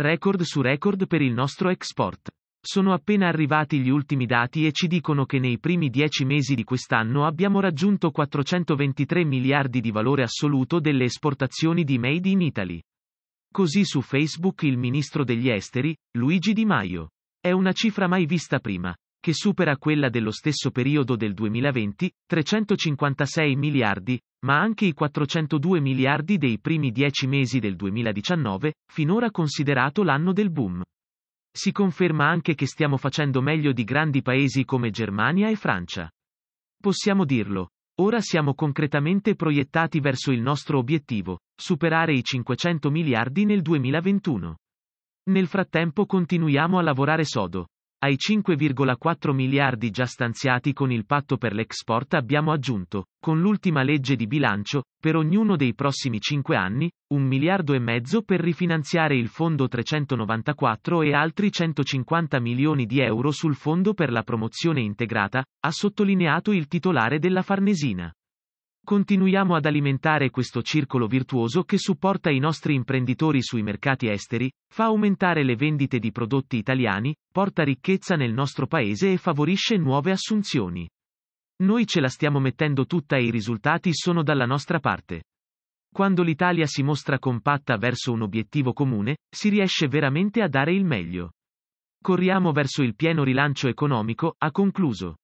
Record su record per il nostro export. Sono appena arrivati gli ultimi dati e ci dicono che nei primi dieci mesi di quest'anno abbiamo raggiunto 423 miliardi di valore assoluto delle esportazioni di Made in Italy. Così su Facebook il ministro degli esteri, Luigi Di Maio. È una cifra mai vista prima, che supera quella dello stesso periodo del 2020, 356 miliardi, ma anche i 402 miliardi dei primi dieci mesi del 2019, finora considerato l'anno del boom. Si conferma anche che stiamo facendo meglio di grandi paesi come Germania e Francia. Possiamo dirlo. Ora siamo concretamente proiettati verso il nostro obiettivo, superare i 500 miliardi nel 2021. Nel frattempo continuiamo a lavorare sodo, ai 5,4 miliardi già stanziati con il patto per l'export abbiamo aggiunto, con l'ultima legge di bilancio, per ognuno dei prossimi 5 anni, un miliardo e mezzo per rifinanziare il fondo 394 e altri 150 milioni di euro sul fondo per la promozione integrata, ha sottolineato il titolare della Farnesina continuiamo ad alimentare questo circolo virtuoso che supporta i nostri imprenditori sui mercati esteri, fa aumentare le vendite di prodotti italiani, porta ricchezza nel nostro paese e favorisce nuove assunzioni. Noi ce la stiamo mettendo tutta e i risultati sono dalla nostra parte. Quando l'Italia si mostra compatta verso un obiettivo comune, si riesce veramente a dare il meglio. Corriamo verso il pieno rilancio economico, ha concluso.